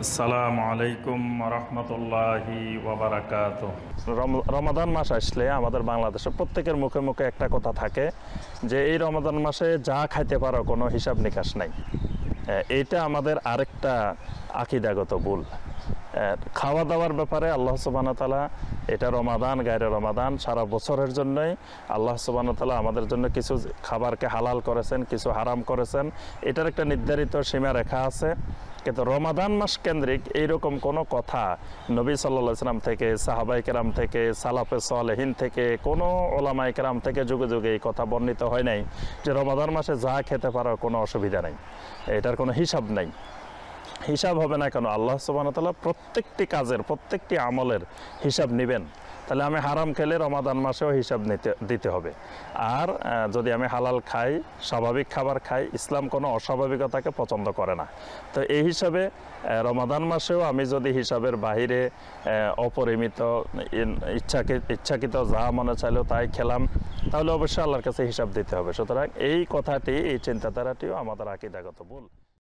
আসসালামু আলাইকুম রহমতুল্লাহি রমাদান মাস আসলে আমাদের বাংলাদেশে প্রত্যেকের মুখে মুখে একটা কথা থাকে যে এই রমাদান মাসে যা খাইতে পারো কোনো হিসাব নিকাশ নাই এটা আমাদের আরেকটা আকিদাগত ভুল খাওয়া দাওয়ার ব্যাপারে আল্লাহ সুবাহতালা এটা রমাদান গায়ের রমাদান সারা বছরের জন্যই আল্লাহ সুবাহতালা আমাদের জন্য কিছু খাবারকে হালাল করেছেন কিছু হারাম করেছেন এটার একটা নির্ধারিত সীমা রেখা আছে কিন্তু রমাদান মাস কেন্দ্রিক এইরকম কোনো কথা নবী সাল্লা সাল্লাম থেকে সাহাবাই কেরাম থেকে সালাফে সালেহীন থেকে কোনো ওলামাই কেরাম থেকে যুগে যুগে এই কথা বর্ণিত হয় নাই যে রমাদান মাসে যা খেতে পারো কোনো অসুবিধা নেই এটার কোনো হিসাব নাই হিসাব হবে না কেন আল্লাহ সুবাহতাল্লাহ প্রত্যেকটি কাজের প্রত্যেকটি আমলের হিসাব নেবেন তাহলে আমি হারাম খেলে রমাদান মাসেও হিসাব নিতে দিতে হবে আর যদি আমি হালাল খাই স্বাভাবিক খাবার খাই ইসলাম কোনো অস্বাভাবিকতাকে পছন্দ করে না তো এই হিসাবে রমাদান মাসেও আমি যদি হিসাবের বাহিরে অপরিমিত ইচ্ছাকে ইচ্ছাকৃত যা মনে চাইল তাই খেলাম তাহলে অবশ্যই আল্লাহর কাছে হিসাব দিতে হবে সুতরাং এই কথাটি এই চিন্তাধারাটিও আমাদের আকিদাগত ভুল